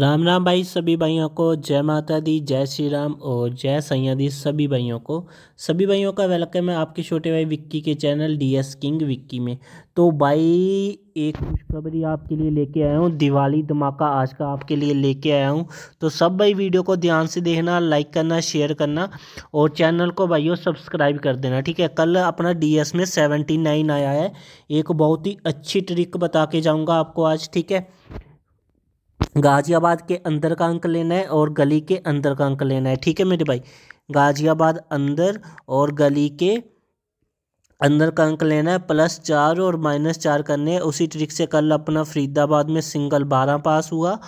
राम राम भाई सभी भाइयों को जय माता दी जय श्री राम और जय सैया दी सभी भाइयों को सभी भाइयों का वेलकम है आपके छोटे भाई विक्की के channel D S King Vicky में तो भाई एक खुशखबरी आपके लिए लेके आया हूँ दिवाली धमाका आज का आपके लिए लेके आया हूँ तो सब भाई वीडियो को ध्यान से देखना लाइक करना शेयर करना और चैनल को भाइयों सब्सक्राइब कर देना ठीक है कल अपना डी में सेवेंटी नाइन आया है एक बहुत ही अच्छी ट्रिक बता के जाऊँगा आपको आज ठीक है गाज़ियाबाद के अंदर का अंक लेना है और गली के अंदर का अंक लेना है ठीक है मेरे भाई गाज़ियाबाद अंदर और गली के अंदर का अंक लेना है प्लस चार और माइनस चार करने हैं उसी ट्रिक से कल अपना फरीदाबाद में सिंगल बारह पास हुआ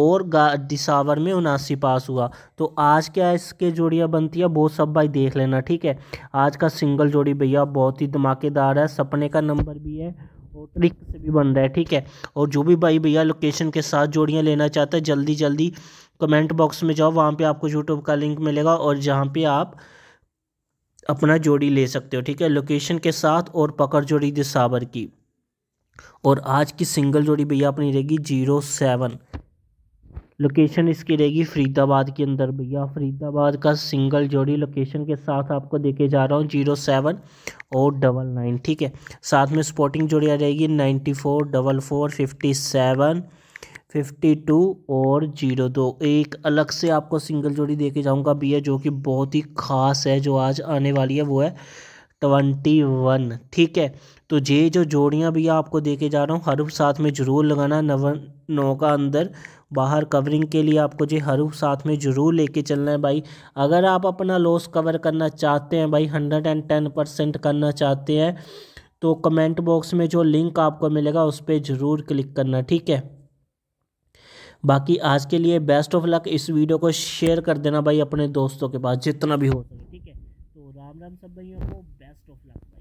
और दिसावर में उनासी पास हुआ तो आज क्या इसके जोड़ियाँ बनती है वो सब भाई देख लेना ठीक है आज का सिंगल जोड़ी भैया बहुत ही धमाकेदार है सपने का नंबर भी है और ट्रिक से भी बन रहा है ठीक है और जो भी भाई भैया लोकेशन के साथ जोड़ियाँ लेना चाहता है जल्दी जल्दी कमेंट बॉक्स में जाओ वहाँ पे आपको यूट्यूब का लिंक मिलेगा और जहाँ पे आप अपना जोड़ी ले सकते हो ठीक है लोकेशन के साथ और पकड़ जोड़ी दिसावर की और आज की सिंगल जोड़ी भैया अपनी रहेगी जीरो सेवन लोकेशन इसकी रहेगी फरीदाबाद के अंदर भैया फरीदाबाद का सिंगल जोड़ी लोकेशन के साथ आपको देखे जा रहा हूँ जीरो सेवन और डबल नाइन ठीक है साथ में स्पोर्टिंग जोड़ियाँ रहेगी ninety four double four fifty seven fifty two और जीरो दो एक अलग से आपको सिंगल जोड़ी देखे जाऊँगा भैया जो कि बहुत ही ख़ास है जो आज आने वाली है वो है ट्वेंटी वन ठीक है तो ये जो जोड़ियाँ भैया आपको देखे जा रहा हूँ हर साथ में ज़रूर लगाना नव नौ का अंदर बाहर कवरिंग के लिए आपको जी हरूफ साथ में ज़रूर लेके चलना है भाई अगर आप अपना लॉस कवर करना चाहते हैं भाई हंड्रेड एंड टेन परसेंट करना चाहते हैं तो कमेंट बॉक्स में जो लिंक आपको मिलेगा उस पर ज़रूर क्लिक करना ठीक है बाकी आज के लिए बेस्ट ऑफ लक इस वीडियो को शेयर कर देना भाई अपने दोस्तों के पास जितना भी हो सके ठीक है तो राम राम सब भैया को बेस्ट ऑफ लक